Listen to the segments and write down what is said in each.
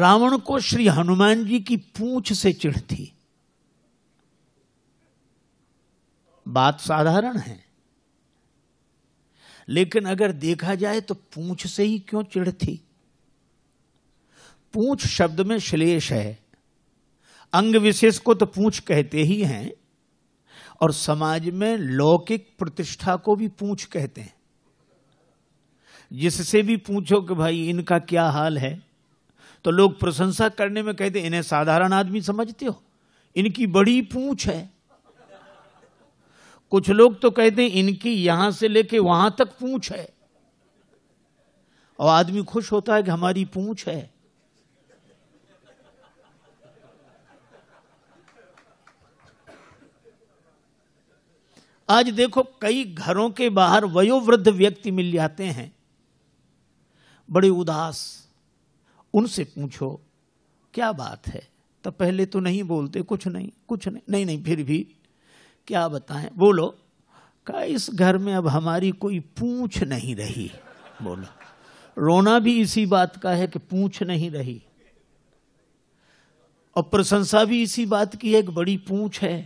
रावण को श्री हनुमान जी की पूंछ से चिढ़ थी बात साधारण है लेकिन अगर देखा जाए तो पूंछ से ही क्यों चिढ़ थी पूंछ शब्द में श्लेष है अंग विशेष को तो पूंछ कहते ही हैं और समाज में लौकिक प्रतिष्ठा को भी पूंछ कहते हैं जिससे भी पूछो कि भाई इनका क्या हाल है तो लोग प्रशंसा करने में कहते इन्हें साधारण आदमी समझते हो इनकी बड़ी पूछ है कुछ लोग तो कहते हैं इनकी यहां से लेके वहां तक पूछ है और आदमी खुश होता है कि हमारी पूछ है आज देखो कई घरों के बाहर वयोवृद्ध व्यक्ति मिल जाते हैं बड़े उदास उनसे पूछो क्या बात है तो पहले तो नहीं बोलते कुछ नहीं कुछ नहीं नहीं नहीं फिर भी क्या बताएं बोलो का इस घर में अब हमारी कोई पूछ नहीं रही बोलो रोना भी इसी बात का है कि पूछ नहीं रही और प्रशंसा भी इसी बात की है एक बड़ी पूछ है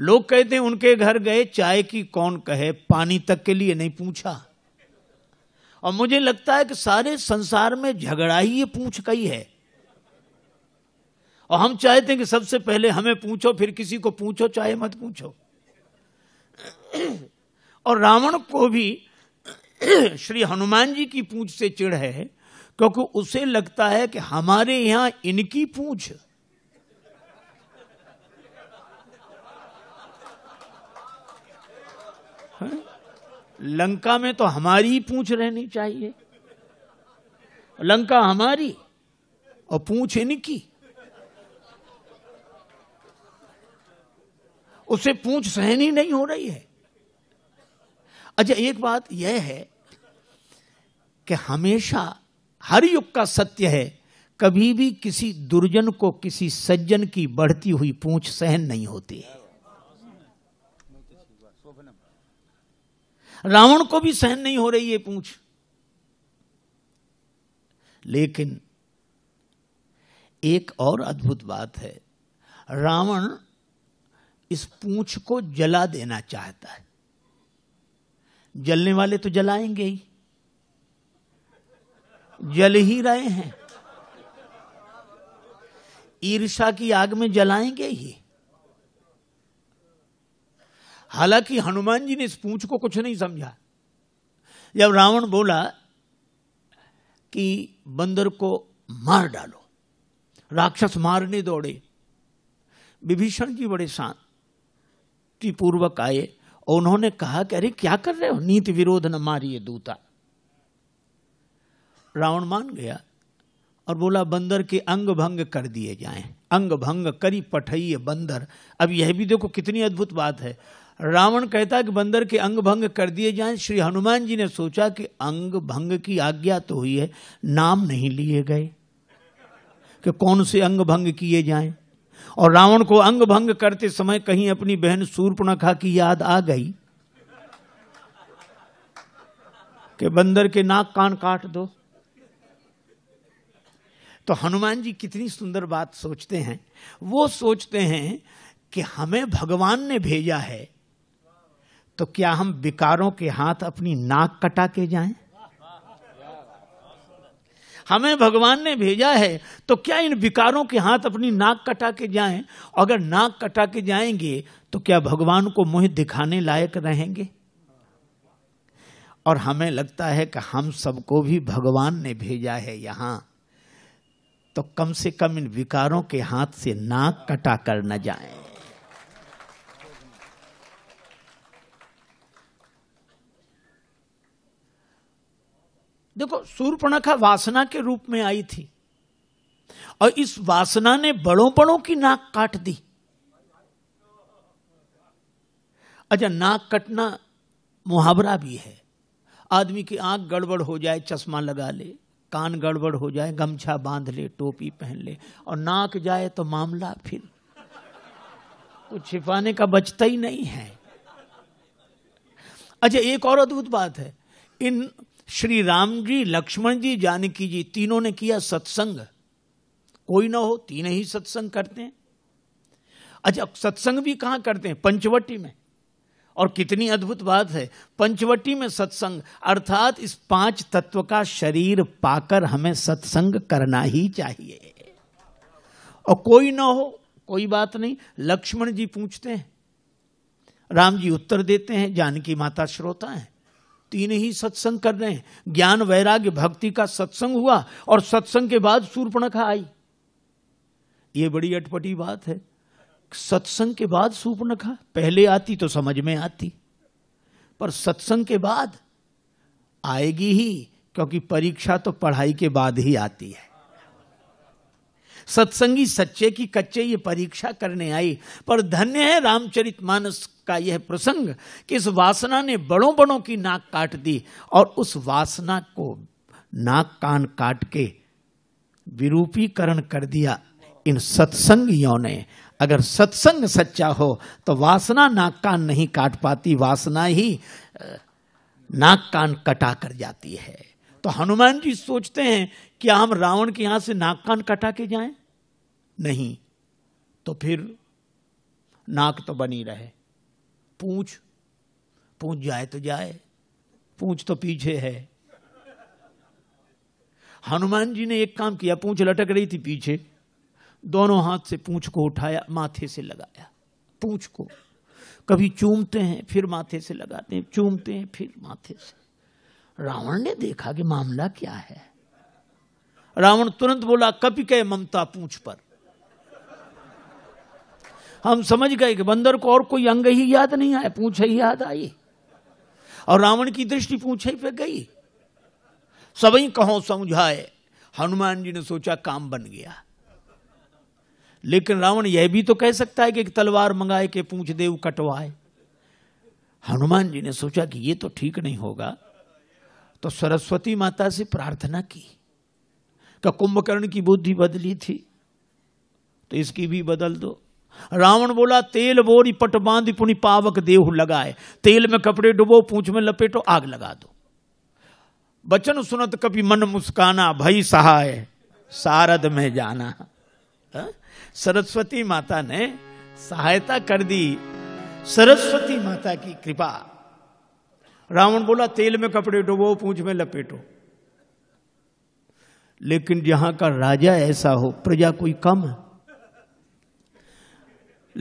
लोग कहते हैं उनके घर गए चाय की कौन कहे पानी तक के लिए नहीं पूछा और मुझे लगता है कि सारे संसार में झगड़ा ही ये पूछ का ही है और हम चाहते हैं कि सबसे पहले हमें पूछो फिर किसी को पूछो चाहे मत पूछो और रावण को भी श्री हनुमान जी की पूछ से चिड़ है क्योंकि उसे लगता है कि हमारे यहां इनकी पूछ लंका में तो हमारी ही पूछ रहनी चाहिए लंका हमारी और पूछ इनकी उसे पूछ सहन ही नहीं हो रही है अच्छा एक बात यह है कि हमेशा हर युग का सत्य है कभी भी किसी दुर्जन को किसी सज्जन की बढ़ती हुई पूछ सहन नहीं होती है रावण को भी सहन नहीं हो रही है पूछ लेकिन एक और अद्भुत बात है रावण इस पूछ को जला देना चाहता है जलने वाले तो जलाएंगे ही जल ही रहे हैं ईर्षा की आग में जलाएंगे ही हालांकि हनुमान जी ने इस पूछ को कुछ नहीं समझा जब रावण बोला कि बंदर को मार डालो राक्षस मारने दौड़े विभीषण जी बड़े पूर्वक आए और उन्होंने कहा कि अरे क्या कर रहे हो नीति विरोध न मारिए दूता रावण मान गया और बोला बंदर के अंग भंग कर दिए जाएं अंग भंग करी पठइए बंदर अब यह भी देखो कितनी अद्भुत बात है रावण कहता कि बंदर के अंग भंग कर दिए जाएं श्री हनुमान जी ने सोचा कि अंग भंग की आज्ञा तो हुई है नाम नहीं लिए गए कि कौन से अंग भंग किए जाएं और रावण को अंग भंग करते समय कहीं अपनी बहन सूर्पणखा की याद आ गई कि बंदर के नाक कान काट दो तो हनुमान जी कितनी सुंदर बात सोचते हैं वो सोचते हैं कि हमें भगवान ने भेजा है तो क्या हम विकारों के हाथ अपनी नाक कटा के जाएं? हमें भगवान ने भेजा है तो क्या इन विकारों के हाथ अपनी नाक कटा के जाएं? अगर नाक कटा के जाएंगे तो क्या भगवान को मुंह दिखाने लायक रहेंगे और हमें लगता है कि हम सबको भी भगवान ने भेजा है यहां तो कम से कम इन विकारों के हाथ से नाक कटा कर न जाएं। देखो सूर्पणखा वासना के रूप में आई थी और इस वासना ने बड़ों बड़ों की नाक काट दी अच्छा नाक कटना मुहावरा भी है आदमी की आंख गड़बड़ हो जाए चश्मा लगा ले कान गड़बड़ हो जाए गमछा बांध ले टोपी पहन ले और नाक जाए तो मामला फिर कुछ छिपाने का बचता ही नहीं है अच्छा एक और अद्भुत बात है इन श्री राम जी लक्ष्मण जी जानकी जी तीनों ने किया सत्संग कोई ना हो तीन ही सत्संग करते हैं अच्छा सत्संग भी कहां करते हैं पंचवटी में और कितनी अद्भुत बात है पंचवटी में सत्संग अर्थात इस पांच तत्व का शरीर पाकर हमें सत्संग करना ही चाहिए और कोई ना हो कोई बात नहीं लक्ष्मण जी पूछते हैं राम जी उत्तर देते हैं जानकी माता श्रोता हैं तीन ही सत्संग कर रहे हैं ज्ञान वैराग्य भक्ति का सत्संग हुआ और सत्संग के बाद सूर्पणखा आई ये बड़ी अटपटी बात है सत्संग के बाद सूर्पणखा पहले आती तो समझ में आती पर सत्संग के बाद आएगी ही क्योंकि परीक्षा तो पढ़ाई के बाद ही आती है सत्संगी सच्चे की कच्चे ये परीक्षा करने आई पर धन्य है रामचरित मानस का यह प्रसंग कि इस वासना ने बड़ों बड़ों की नाक काट दी और उस वासना को नाक कान काट के विरूपीकरण कर दिया इन सत्संगियों ने अगर सत्संग सच्चा हो तो वासना नाक कान नहीं काट पाती वासना ही नाक कान कटा कर जाती है तो हनुमान जी सोचते हैं क्या हम रावण के यहां से नाक कान कटा के जाएं? नहीं तो फिर नाक तो बनी रहे पूछ पूछ जाए तो जाए पूछ तो पीछे है हनुमान जी ने एक काम किया पूछ लटक रही थी पीछे दोनों हाथ से पूछ को उठाया माथे से लगाया पूछ को कभी चूमते हैं फिर माथे से लगाते हैं चूमते हैं फिर माथे से रावण ने देखा कि मामला क्या है रावण तुरंत बोला कपि कह ममता पूछ पर हम समझ गए कि बंदर को और कोई अंग ही याद नहीं आया पूछ ही याद आई और रावण की दृष्टि पूछे पे गई सभी कहो समझाए हनुमान जी ने सोचा काम बन गया लेकिन रावण यह भी तो कह सकता है कि तलवार मंगाए के पूछ देव कटवाए हनुमान जी ने सोचा कि यह तो ठीक नहीं होगा तो सरस्वती माता से प्रार्थना की तो कुंभकर्ण की बुद्धि बदली थी तो इसकी भी बदल दो रावण बोला तेल बोरी पट बांध पुनी पावक देह लगाए तेल में कपड़े डुबो पूछ में लपेटो आग लगा दो बचन सुनत कभी मन मुस्काना भई सहाय सारद में जाना सरस्वती माता ने सहायता कर दी सरस्वती माता की कृपा रावण बोला तेल में कपड़े डुबो पूछ में लपेटो लेकिन यहां का राजा ऐसा हो प्रजा कोई कम है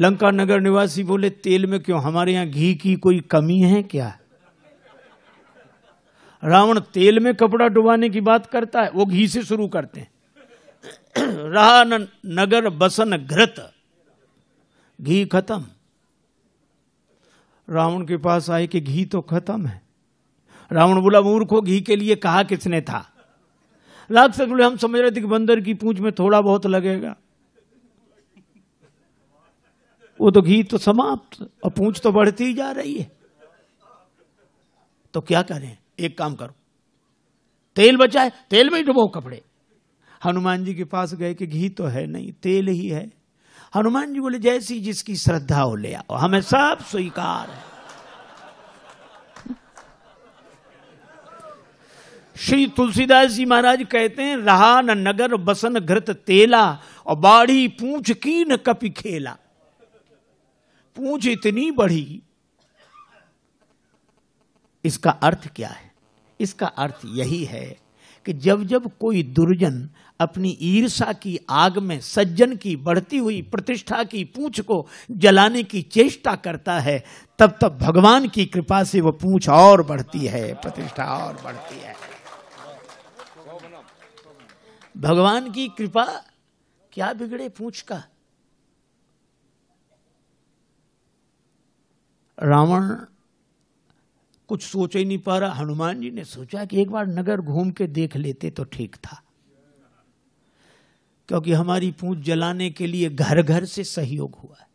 लंका नगर निवासी बोले तेल में क्यों हमारे यहां घी की कोई कमी है क्या रावण तेल में कपड़ा डुबाने की बात करता है वो घी से शुरू करते हैं रहा नगर बसन घृत घी खत्म रावण के पास आए कि घी तो खत्म है रावण बोला मूर्खो घी के लिए कहा किसने था लाख से बोले हम समझ रहे थे कि बंदर की पूंछ में थोड़ा बहुत लगेगा वो तो घी तो समाप्त और पूंछ तो बढ़ती जा रही है तो क्या करें एक काम करो तेल बचाए तेल में डुबो कपड़े हनुमान जी के पास गए कि घी तो है नहीं तेल ही है हनुमान जी बोले जैसी जिसकी श्रद्धा हो ले आओ हमें सब स्वीकार है श्री तुलसीदास जी महाराज कहते हैं रहा न नगर बसन घृत तेला और बाढ़ी पूछ की न कपी खेला पूछ इतनी बढ़ी इसका अर्थ क्या है इसका अर्थ यही है कि जब जब कोई दुर्जन अपनी ईर्षा की आग में सज्जन की बढ़ती हुई प्रतिष्ठा की पूछ को जलाने की चेष्टा करता है तब तब भगवान की कृपा से वह पूछ और बढ़ती है प्रतिष्ठा और बढ़ती है भगवान की कृपा क्या बिगड़े पूछ का रावण कुछ सोच ही नहीं पा रहा हनुमान जी ने सोचा कि एक बार नगर घूम के देख लेते तो ठीक था क्योंकि हमारी पूछ जलाने के लिए घर घर से सहयोग हुआ है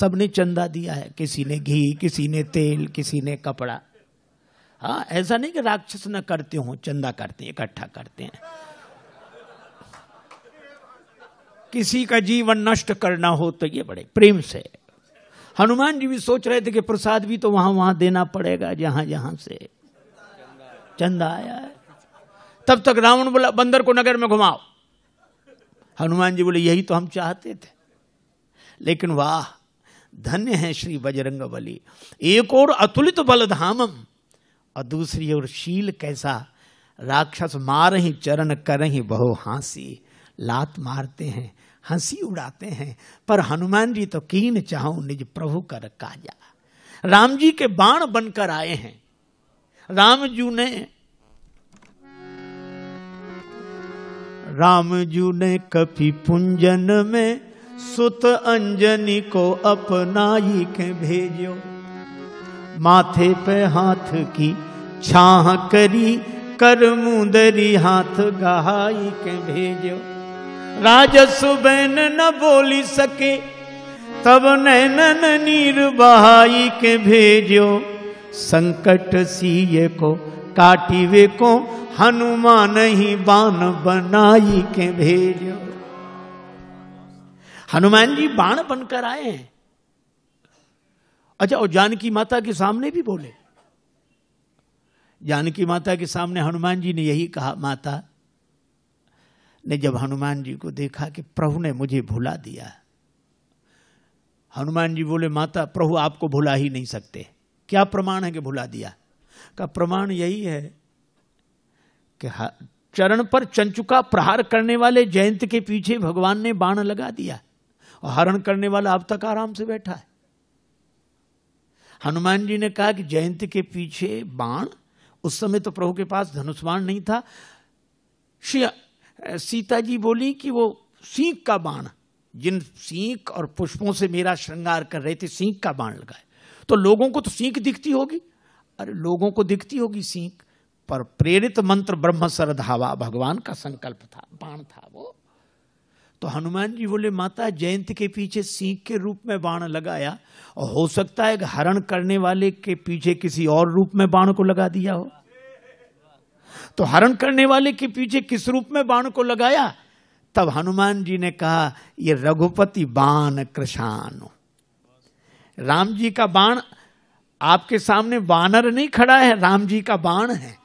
सबने चंदा दिया है किसी ने घी किसी ने तेल किसी ने कपड़ा हाँ ऐसा नहीं कि राक्षस न करते हो चंदा करते हैं इकट्ठा करते हैं किसी का जीवन नष्ट करना हो तो ये बड़े प्रेम से हनुमान जी भी सोच रहे थे कि प्रसाद भी तो वहां वहां देना पड़ेगा जहां जहां से चंदा आया है तब तक रावण बोला बंदर को नगर में घुमाओ हनुमान जी बोले यही तो हम चाहते थे लेकिन वाह धन्य है श्री बजरंग बली एक और अतुलित बलधामम और दूसरी ओर शील कैसा राक्षस मार ही चरण कर ही बहु हंसी लात मारते हैं हंसी उड़ाते हैं पर हनुमान जी तो कीन चाहूं निज प्रभु कर काजा राम जी के बाण बनकर आए हैं राम जू ने राम जू ने कभी पुंजन में सुत अंजनी को अपनाई के भेजो माथे पे हाथ की छाह करी कर मुदरी हाथ गहाई के भेजो राजस बैन न बोली सके तब नैनन नीर बहाई के भेजो संकट सीए को काटी वे को हनुमान ही बाण बनाई के भेजो हनुमान जी बाण बनकर आए हैं अच्छा और जानकी माता के सामने भी बोले जानकी माता के सामने हनुमान जी ने यही कहा माता ने जब हनुमान जी को देखा कि प्रभु ने मुझे भुला दिया हनुमान जी बोले माता प्रभु आपको भुला ही नहीं सकते क्या प्रमाण है कि भुला दिया का प्रमाण यही है कि चरण पर चंचुका प्रहार करने वाले जयंत के पीछे भगवान ने बाण लगा दिया और हरण करने वाला अब तक आराम से बैठा है हनुमान जी ने कहा कि जयंत के पीछे बाण उस समय तो प्रभु के पास धनुष बाण नहीं था सीता जी बोली कि वो सीख का बाण जिन सीख और पुष्पों से मेरा श्रृंगार कर रहे थे सीख का बाण लगाए तो लोगों को तो सीख दिखती होगी अरे लोगों को दिखती होगी सीख पर प्रेरित मंत्र ब्रह्म हवा भगवान का संकल्प था बाण था वो तो हनुमान जी बोले माता जयंत के पीछे सिंह के रूप में बाण लगाया और हो सकता है हरण करने वाले के पीछे किसी और रूप में बाण को लगा दिया हो तो हरण करने वाले के पीछे किस रूप में बाण को लगाया तब हनुमान जी ने कहा ये रघुपति बाण कृषान राम जी का बाण आपके सामने वानर नहीं खड़ा है राम जी का बाण है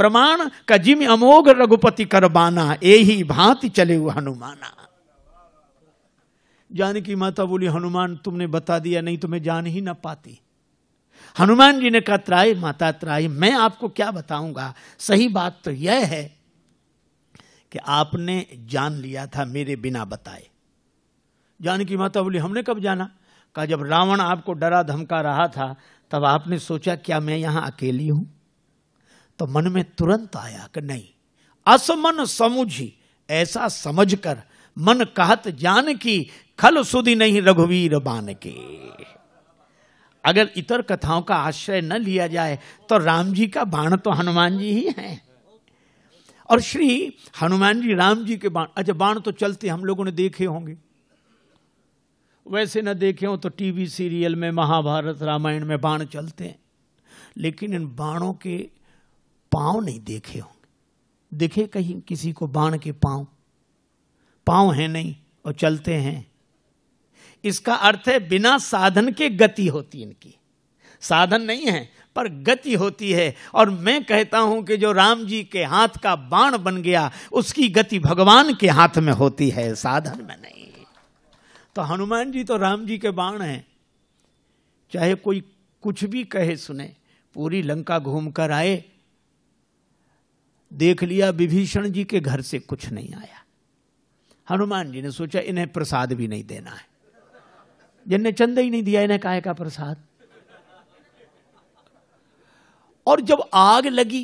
प्रमाण का जिम अमोघ रघुपति करबाना यही भांति चले हुए हनुमाना जानकी माता बोली हनुमान तुमने बता दिया नहीं तो मैं जान ही ना पाती हनुमान जी ने कहा त्राई माता त्राई मैं आपको क्या बताऊंगा सही बात तो यह है कि आपने जान लिया था मेरे बिना बताए जानकी माता बोली हमने कब जाना कहा जब रावण आपको डरा धमका रहा था तब आपने सोचा क्या मैं यहां अकेली हूं तो मन में तुरंत आया कि नहीं असमन समुझी ऐसा समझकर मन कहत जान की खल सुधी नहीं रघुवीर बान के अगर इतर कथाओं का आश्रय न लिया जाए तो राम जी का बाण तो हनुमान जी ही हैं और श्री हनुमान जी राम जी के बाण अच्छा बाण तो चलते हम लोगों ने देखे होंगे वैसे न देखे हो तो टीवी सीरियल में महाभारत रामायण में बाण चलते हैं लेकिन इन बाणों के पांव नहीं देखे होंगे देखे कहीं किसी को बाण के पांव पांव है नहीं और चलते हैं इसका अर्थ है बिना साधन के गति होती इनकी साधन नहीं है पर गति होती है और मैं कहता हूं कि जो राम जी के हाथ का बाण बन गया उसकी गति भगवान के हाथ में होती है साधन में नहीं तो हनुमान जी तो राम जी के बाण हैं चाहे कोई कुछ भी कहे सुने पूरी लंका घूमकर आए देख लिया विभीषण जी के घर से कुछ नहीं आया हनुमान जी ने सोचा इन्हें प्रसाद भी नहीं देना है जिनने चंद ही नहीं दिया इन्हें काय का प्रसाद और जब आग लगी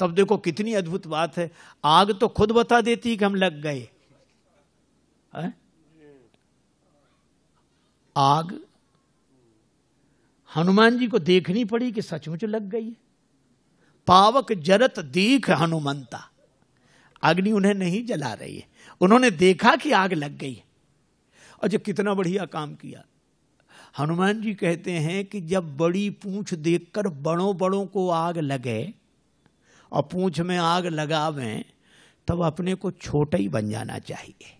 तब देखो कितनी अद्भुत बात है आग तो खुद बता देती कि हम लग गए है? आग हनुमान जी को देखनी पड़ी कि सचमुच लग गई है पावक जरत दीख हनुमंता अग्नि उन्हें नहीं जला रही है उन्होंने देखा कि आग लग गई और जब कितना बढ़िया काम किया हनुमान जी कहते हैं कि जब बड़ी पूंछ देखकर बड़ों बड़ों को आग लगे और पूंछ में आग लगावे तब अपने को छोटा ही बन जाना चाहिए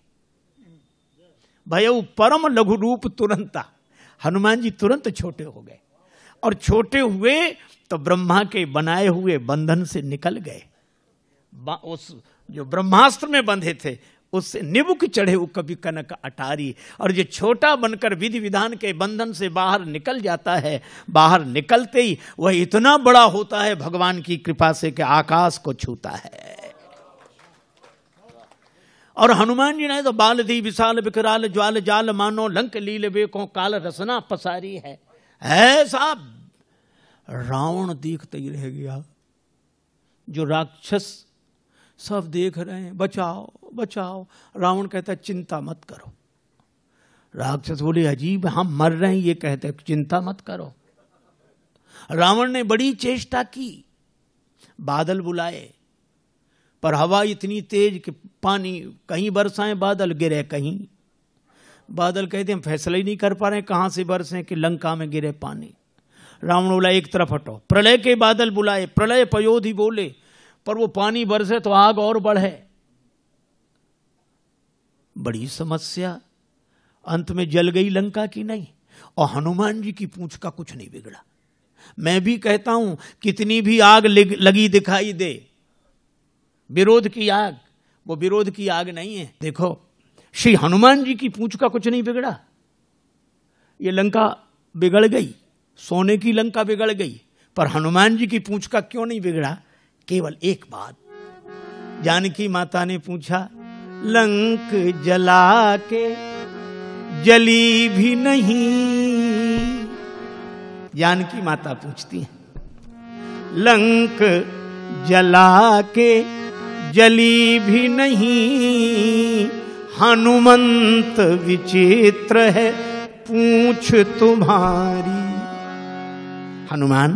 भय परम लघु रूप तुरंता हनुमान जी तुरंत छोटे हो गए और छोटे हुए तो ब्रह्मा के बनाए हुए बंधन से निकल गए उस जो ब्रह्मास्त्र में बंधे थे उससे निबुक चढ़े वो कभी कनक अटारी और जो छोटा बनकर विधि विधान के बंधन से बाहर निकल जाता है बाहर निकलते ही वह इतना बड़ा होता है भगवान की कृपा से कि आकाश को छूता है और हनुमान जी ने तो बाल दी विशाल विकराल ज्वाल जाल मानो लंक लील बेको काल रसना पसारी है ऐसा रावण देखते ही रह गया जो राक्षस सब देख रहे हैं बचाओ बचाओ रावण कहता है चिंता मत करो राक्षस बोले अजीब हम मर रहे हैं ये कहते हैं चिंता मत करो रावण ने बड़ी चेष्टा की बादल बुलाए पर हवा इतनी तेज कि पानी कहीं बरसाए बादल गिरे कहीं बादल कहते हम फैसला ही नहीं कर पा रहे कहां से बरसे कि लंका में गिरे पानी रावण बोला एक तरफ हटो प्रलय के बादल बुलाए प्रलय पयोधि बोले पर वो पानी बरसे तो आग और बढ़े बड़ी समस्या अंत में जल गई लंका की नहीं और हनुमान जी की पूछ का कुछ नहीं बिगड़ा मैं भी कहता हूं कितनी भी आग लगी दिखाई दे विरोध की आग वो विरोध की आग नहीं है देखो श्री हनुमान जी की पूछ का कुछ नहीं बिगड़ा ये लंका बिगड़ गई सोने की लंका बिगड़ गई पर हनुमान जी की पूछ का क्यों नहीं बिगड़ा केवल एक बात जानकी माता ने पूछा लंक जला के जली भी नहीं जानकी माता पूछती है लंक जला के जली भी नहीं हनुमंत विचित्र है पूछ तुम्हारी हनुमान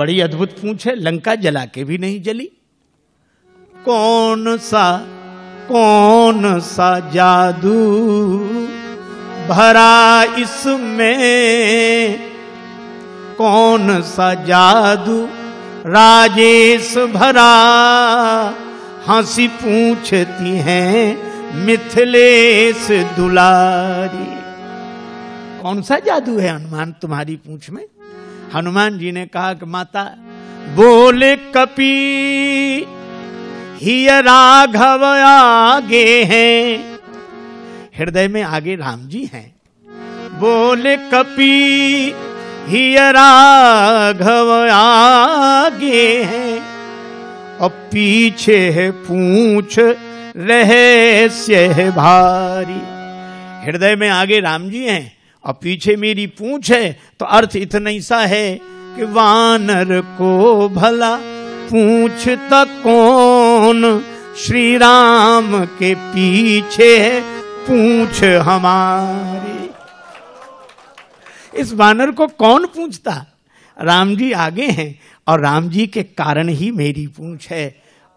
बड़ी अद्भुत पूछ है लंका जला के भी नहीं जली कौन सा कौन सा जादू भरा इसमें कौन सा जादू राजेश भरा हंसी पूछती है मिथिलेश दुलारी कौन सा जादू है हनुमान तुम्हारी पूछ में हनुमान जी ने कहा कि माता बोले कपी ही राघव आगे हैं हृदय में आगे राम जी हैं बोले कपी ही राघव आगे हैं और पीछे है पूछ रहस्य भारी हृदय में आगे राम जी हैं अब पीछे मेरी पूछ है तो अर्थ इतना ही सा है कि वानर को भला पूछता कौन श्री राम के पीछे है पूछ हमारी इस वानर को कौन पूछता राम जी आगे हैं और राम जी के कारण ही मेरी पूछ है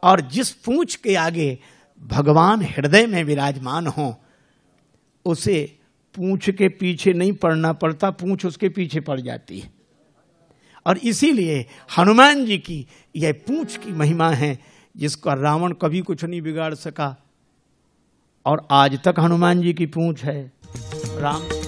और जिस पूछ के आगे भगवान हृदय में विराजमान हो उसे पूछ के पीछे नहीं पड़ना पड़ता पूछ उसके पीछे पड़ जाती है और इसीलिए हनुमान जी की यह पूछ की महिमा है जिसका रावण कभी कुछ नहीं बिगाड़ सका और आज तक हनुमान जी की पूछ है राम